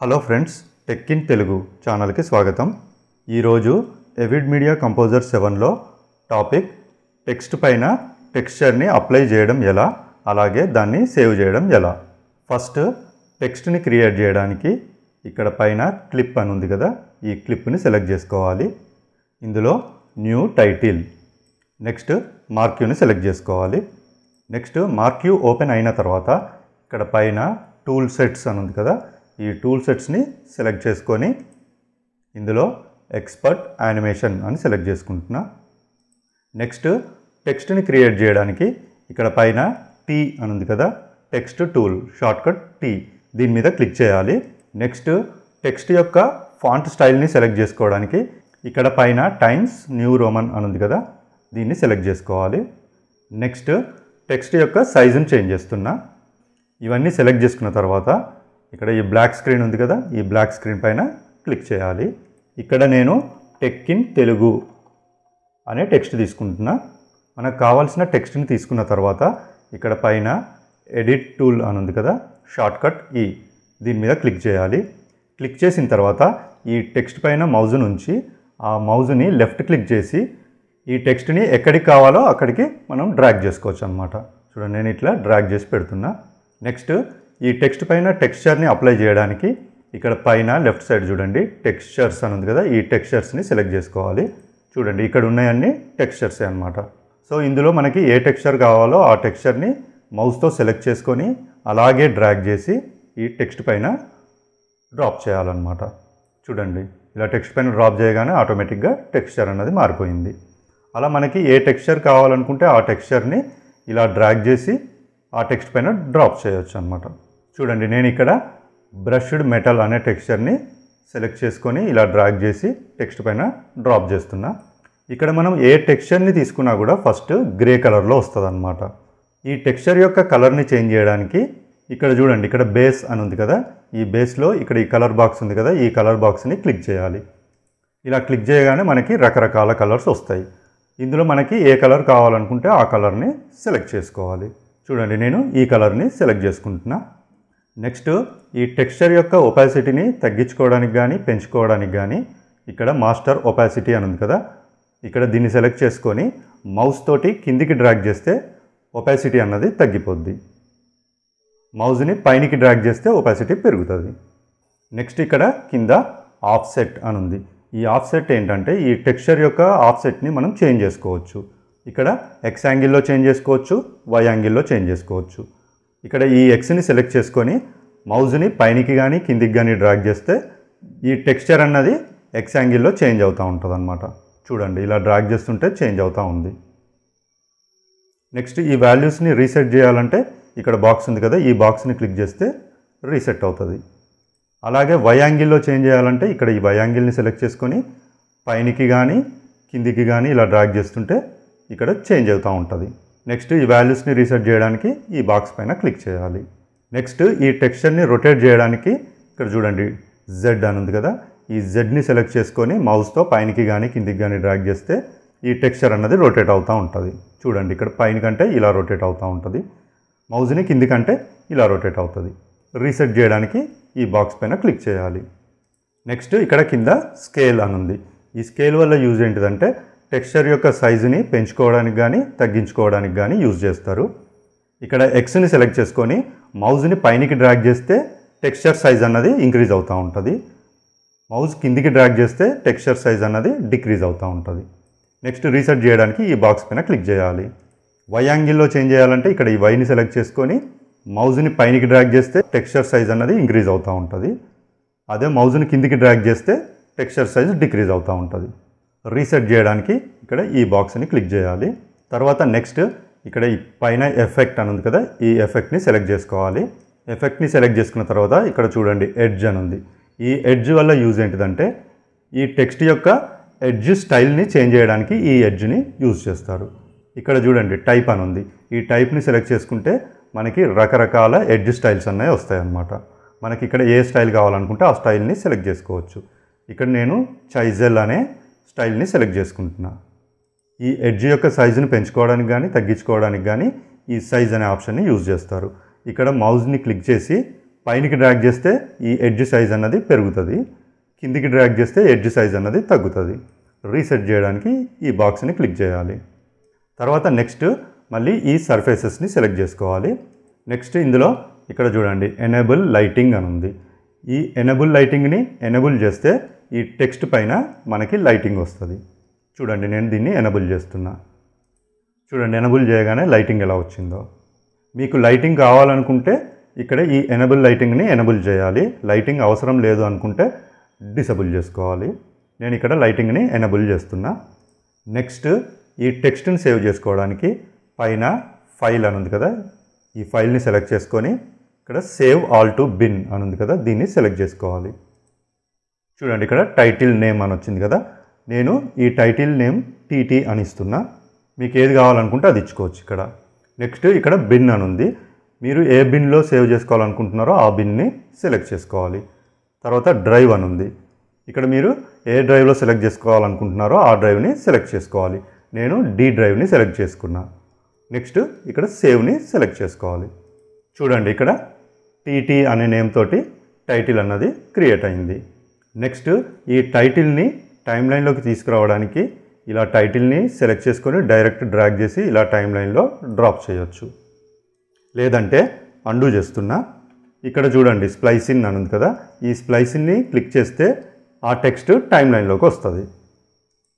Hello friends tech in Telugu ఛానల్కి స్వాగతం ఈరోజు ఎవిడ్ మీడియా కంపోజర్ సెవెన్లో టాపిక్ టెక్స్ట్ పైన టెక్స్చర్ని అప్లై చేయడం ఎలా అలాగే దాన్ని సేవ్ చేయడం ఎలా ఫస్ట్ టెక్స్ట్ని క్రియేట్ చేయడానికి ఇక్కడ పైన క్లిప్ అని ఉంది కదా ఈ క్లిప్ని సెలెక్ట్ చేసుకోవాలి ఇందులో న్యూ టైటిల్ నెక్స్ట్ మార్క్యూని సెలెక్ట్ చేసుకోవాలి నెక్స్ట్ మార్క్యూ ఓపెన్ అయిన తర్వాత ఇక్కడ పైన టూల్ సెట్స్ అని ఉంది కదా ఈ టూల్ సెట్స్ని సెలెక్ట్ చేసుకొని ఇందులో ఎక్స్పర్ట్ యానిమేషన్ అని సెలెక్ట్ చేసుకుంటున్నా నెక్స్ట్ టెక్స్ట్ని క్రియేట్ చేయడానికి ఇక్కడ పైన టీ అని ఉంది కదా టెక్స్ట్ టూల్ షార్ట్కట్ టీ దీని మీద క్లిక్ చేయాలి నెక్స్ట్ టెక్స్ట్ యొక్క ఫాంట్ స్టైల్ని సెలెక్ట్ చేసుకోవడానికి ఇక్కడ పైన టైమ్స్ న్యూ రోమన్ అని ఉంది కదా దీన్ని సెలెక్ట్ చేసుకోవాలి నెక్స్ట్ టెక్స్ట్ యొక్క సైజుని చేంజ్ చేస్తున్నా ఇవన్నీ సెలెక్ట్ చేసుకున్న తర్వాత ఇక్కడ ఈ బ్లాక్ స్క్రీన్ ఉంది కదా ఈ బ్లాక్ స్క్రీన్ పైన క్లిక్ చేయాలి ఇక్కడ నేను టెక్ ఇన్ తెలుగు అనే టెక్స్ట్ తీసుకుంటున్నా మనకు కావాల్సిన టెక్స్ట్ని తీసుకున్న తర్వాత ఇక్కడ పైన ఎడిట్ టూల్ అని ఉంది కదా షార్ట్కట్ ఈ e. దీని మీద క్లిక్ చేయాలి క్లిక్ చేసిన తర్వాత ఈ టెక్స్ట్ పైన మౌజ్ నుంచి ఆ మౌజ్ని లెఫ్ట్ క్లిక్ చేసి ఈ టెక్స్ట్ని ఎక్కడికి కావాలో అక్కడికి మనం డ్రాగ్ చేసుకోవచ్చు అనమాట చూడండి నేను ఇట్లా డ్రాగ్ చేసి పెడుతున్నా నెక్స్ట్ ఈ టెక్స్ట్ పైన టెక్స్చర్ని అప్లై చేయడానికి ఇక్కడ పైన లెఫ్ట్ సైడ్ చూడండి టెక్స్చర్స్ అని ఉంది కదా ఈ టెక్స్చర్స్ని సెలెక్ట్ చేసుకోవాలి చూడండి ఇక్కడ ఉన్నాయన్నీ టెక్స్చర్సే అనమాట సో ఇందులో మనకి ఏ టెక్స్చర్ కావాలో ఆ టెక్స్చర్ని మౌస్తో సెలెక్ట్ చేసుకొని అలాగే డ్రాగ్ చేసి ఈ టెక్స్ట్ పైన డ్రాప్ చేయాలన్నమాట చూడండి ఇలా టెక్స్ట్ పైన డ్రాప్ చేయగానే ఆటోమేటిక్గా టెక్స్చర్ అన్నది మారిపోయింది అలా మనకి ఏ టెక్స్చర్ కావాలనుకుంటే ఆ టెక్స్చర్ని ఇలా డ్రాగ్ చేసి ఆ టెక్స్ట్ పైన డ్రాప్ చేయొచ్చు అనమాట చూడండి నేను ఇక్కడ బ్రష్డ్ మెటల్ అనే టెక్స్చర్ని సెలెక్ట్ చేసుకొని ఇలా డ్రాగ్ చేసి టెక్స్ట్ పైన డ్రాప్ చేస్తున్నా ఇక్కడ మనం ఏ టెక్స్చర్ని తీసుకున్నా కూడా ఫస్ట్ గ్రే కలర్లో వస్తుంది అనమాట ఈ టెక్స్చర్ యొక్క కలర్ని చేంజ్ చేయడానికి ఇక్కడ చూడండి ఇక్కడ బేస్ అని ఉంది కదా ఈ బేస్లో ఇక్కడ ఈ కలర్ బాక్స్ ఉంది కదా ఈ కలర్ బాక్స్ని క్లిక్ చేయాలి ఇలా క్లిక్ చేయగానే మనకి రకరకాల కలర్స్ వస్తాయి ఇందులో మనకి ఏ కలర్ కావాలనుకుంటే ఆ కలర్ని సెలెక్ట్ చేసుకోవాలి చూడండి నేను ఈ కలర్ని సెలెక్ట్ చేసుకుంటున్నాను నెక్స్ట్ ఈ టెక్స్చర్ యొక్క ఒపాసిటీని తగ్గించుకోవడానికి కానీ పెంచుకోవడానికి కానీ ఇక్కడ మాస్టర్ ఒపాసిటీ అని ఉంది కదా ఇక్కడ దీన్ని సెలెక్ట్ చేసుకొని మౌస్ తోటి కిందికి డ్రాగ్ చేస్తే ఒపాసిటీ అన్నది తగ్గిపోద్ది మౌజ్ని పైనకి డ్రాగ్ చేస్తే ఒపాసిటీ పెరుగుతుంది నెక్స్ట్ ఇక్కడ కింద ఆఫ్సెట్ అని ఉంది ఈ ఆఫ్సెట్ ఏంటంటే ఈ టెక్స్చర్ యొక్క ఆఫ్సెట్ని మనం చేంజ్ చేసుకోవచ్చు ఇక్కడ ఎక్స్ యాంగిల్లో చేంజ్ చేసుకోవచ్చు వై యాంగిల్లో చేంజ్ చేసుకోవచ్చు ఇక్కడ ఈ ఎక్స్ని సెలెక్ట్ చేసుకొని మౌజ్ని పైనికి కానీ కిందికి కానీ డ్రాగ్ చేస్తే ఈ టెక్స్చర్ అన్నది ఎక్స్ యాంగిల్లో చేంజ్ అవుతూ ఉంటుంది అనమాట చూడండి ఇలా డ్రాగ్ చేస్తుంటే చేంజ్ అవుతూ ఉంది నెక్స్ట్ ఈ వాల్యూస్ని రీసెట్ చేయాలంటే ఇక్కడ బాక్స్ ఉంది కదా ఈ బాక్స్ని క్లిక్ చేస్తే రీసెట్ అవుతుంది అలాగే వై యాంగిల్లో చేంజ్ చేయాలంటే ఇక్కడ ఈ వై యాంగిల్ని సెలెక్ట్ చేసుకొని పైనికి కానీ కిందికి కానీ ఇలా డ్రాగ్ చేస్తుంటే ఇక్కడ చేంజ్ అవుతూ ఉంటుంది నెక్స్ట్ ఈ వాల్యూస్ని రీసెట్ చేయడానికి ఈ బాక్స్ పైన క్లిక్ చేయాలి నెక్స్ట్ ఈ టెక్స్చర్ని రొటేట్ చేయడానికి ఇక్కడ చూడండి జెడ్ అని ఉంది కదా ఈ జెడ్ని సెలెక్ట్ చేసుకొని మౌస్తో పైనకి కానీ కిందికి కానీ డ్రాగ్ చేస్తే ఈ టెక్స్చర్ అన్నది రొటేట్ అవుతూ ఉంటుంది చూడండి ఇక్కడ పైన కంటే ఇలా రొటేట్ అవుతూ ఉంటుంది మౌజ్ని కింది కంటే ఇలా రొటేట్ అవుతుంది రీసెట్ చేయడానికి ఈ బాక్స్ పైన క్లిక్ చేయాలి నెక్స్ట్ ఇక్కడ కింద స్కేల్ అని ఉంది ఈ స్కేల్ వల్ల యూజ్ ఏంటిదంటే టెక్స్చర్ యొక్క సైజుని పెంచుకోవడానికి కానీ తగ్గించుకోవడానికి కానీ యూజ్ చేస్తారు ఇక్కడ ఎక్స్ని సెలెక్ట్ చేసుకొని మౌజ్ని పైనకి డ్రాగ్ చేస్తే టెక్స్చర్ సైజ్ అన్నది ఇంక్రీజ్ అవుతూ ఉంటుంది మౌజ్ కిందికి డ్రాగ్ చేస్తే టెక్స్చర్ సైజ్ అన్నది డిక్రీజ్ అవుతూ ఉంటుంది నెక్స్ట్ రీసెట్ చేయడానికి ఈ బాక్స్ పైన క్లిక్ చేయాలి వై యాంగిల్లో చేంజ్ చేయాలంటే ఇక్కడ ఈ వైని సెలెక్ట్ చేసుకొని మౌజ్ని పైనకి డ్రాగ్ చేస్తే టెక్స్చర్ సైజ్ అన్నది ఇంక్రీజ్ అవుతూ ఉంటుంది అదే మౌజ్ని కిందికి డ్రాగ్ చేస్తే టెక్స్చర్ సైజ్ డిక్రీజ్ అవుతూ ఉంటుంది రీసెట్ చేయడానికి ఇక్కడ ఈ బాక్స్ని క్లిక్ చేయాలి తర్వాత నెక్స్ట్ ఇక్కడ ఈ పైన ఎఫెక్ట్ అని ఉంది కదా ఈ ఎఫెక్ట్ని సెలెక్ట్ చేసుకోవాలి ఎఫెక్ట్ని సెలెక్ట్ చేసుకున్న తర్వాత ఇక్కడ చూడండి ఎడ్జ్ అని ఉంది ఈ ఎడ్జ్ వల్ల యూజ్ ఏంటిదంటే ఈ టెక్స్ట్ యొక్క ఎడ్జ్ స్టైల్ని చేంజ్ చేయడానికి ఈ ఎడ్జ్ని యూజ్ చేస్తారు ఇక్కడ చూడండి టైప్ అని ఉంది ఈ టైప్ని సెలెక్ట్ చేసుకుంటే మనకి రకరకాల ఎడ్జ్ స్టైల్స్ అనేవి వస్తాయన్నమాట మనకి ఇక్కడ ఏ స్టైల్ కావాలనుకుంటే ఆ స్టైల్ని సెలెక్ట్ చేసుకోవచ్చు ఇక్కడ నేను చైజెల్ అనే స్టైల్ని సెలెక్ట్ చేసుకుంటున్నా ఈ ఎడ్జ్ యొక్క సైజుని పెంచుకోవడానికి కానీ తగ్గించుకోవడానికి కానీ ఈ సైజ్ అనే ఆప్షన్ని యూజ్ చేస్తారు ఇక్కడ మౌజ్ని క్లిక్ చేసి పైనకి డ్రాగ్ చేస్తే ఈ ఎడ్జ్ సైజ్ అన్నది పెరుగుతుంది కిందికి డ్రాగ్ చేస్తే ఎడ్జ్ సైజ్ అన్నది తగ్గుతుంది రీసెట్ చేయడానికి ఈ బాక్స్ని క్లిక్ చేయాలి తర్వాత నెక్స్ట్ మళ్ళీ ఈ సర్ఫేసెస్ని సెలెక్ట్ చేసుకోవాలి నెక్స్ట్ ఇందులో ఇక్కడ చూడండి ఎనేబుల్ లైటింగ్ అని ఉంది ఈ ఎనేబుల్ లైటింగ్ని ఎనేబుల్ చేస్తే ఈ టెక్స్ట్ పైన మనకి లైటింగ్ వస్తుంది చూడండి నేను దీన్ని ఎనబుల్ చేస్తున్నా చూడండి ఎనబుల్ చేయగానే లైటింగ్ ఎలా వచ్చిందో మీకు లైటింగ్ కావాలనుకుంటే ఇక్కడ ఈ ఎనబుల్ లైటింగ్ని ఎనబుల్ చేయాలి లైటింగ్ అవసరం లేదు అనుకుంటే డిసబుల్ చేసుకోవాలి నేను ఇక్కడ లైటింగ్ని ఎనబుల్ చేస్తున్నా నెక్స్ట్ ఈ టెక్స్ట్ని సేవ్ చేసుకోవడానికి పైన ఫైల్ అని ఉంది కదా ఈ ఫైల్ని సెలెక్ట్ చేసుకొని ఇక్కడ సేవ్ ఆల్ టు బిన్ అని ఉంది కదా దీన్ని సెలెక్ట్ చేసుకోవాలి చూడండి ఇక్కడ టైటిల్ నేమ్ అని వచ్చింది కదా నేను ఈ టైటిల్ నేమ్ టీటీ అని ఇస్తున్నా మీకు ఏది కావాలనుకుంటే అది ఇచ్చుకోవచ్చు ఇక్కడ నెక్స్ట్ ఇక్కడ బిన్ అని ఉంది మీరు ఏ బిన్లో సేవ్ చేసుకోవాలనుకుంటున్నారో ఆ బిన్ని సెలెక్ట్ చేసుకోవాలి తర్వాత డ్రైవ్ అని ఉంది ఇక్కడ మీరు ఏ డ్రైవ్లో సెలెక్ట్ చేసుకోవాలనుకుంటున్నారో ఆ డ్రైవ్ని సెలెక్ట్ చేసుకోవాలి నేను డి డ్రైవ్ని సెలెక్ట్ చేసుకున్నా నెక్స్ట్ ఇక్కడ సేవ్ని సెలెక్ట్ చేసుకోవాలి చూడండి ఇక్కడ టీటీ అనే నేమ్ తోటి టైటిల్ అన్నది క్రియేట్ అయింది నెక్స్ట్ ఈ టైటిల్ని టైం లైన్లోకి తీసుకురావడానికి ఇలా టైటిల్ని సెలెక్ట్ చేసుకొని డైరెక్ట్ డ్రాగ్ చేసి ఇలా టైం లైన్లో డ్రాప్ చేయొచ్చు లేదంటే అండూ చేస్తున్నా ఇక్కడ చూడండి స్ప్లైసిన్ అని ఉంది కదా ఈ స్ప్లైసిన్ని క్లిక్ చేస్తే ఆ టెక్స్ట్ టైం లైన్లోకి వస్తుంది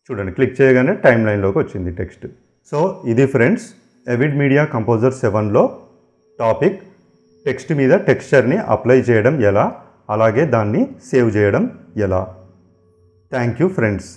చూడండి క్లిక్ చేయగానే టైం లైన్లోకి వచ్చింది టెక్స్ట్ సో ఇది ఫ్రెండ్స్ ఎవిడ్ మీడియా కంపోజర్ సెవెన్లో టాపిక్ టెక్స్ట్ మీద టెక్స్చర్ని అప్లై చేయడం ఎలా అలాగే దాన్ని సేవ్ చేయడం ఎలా థ్యాంక్ యూ ఫ్రెండ్స్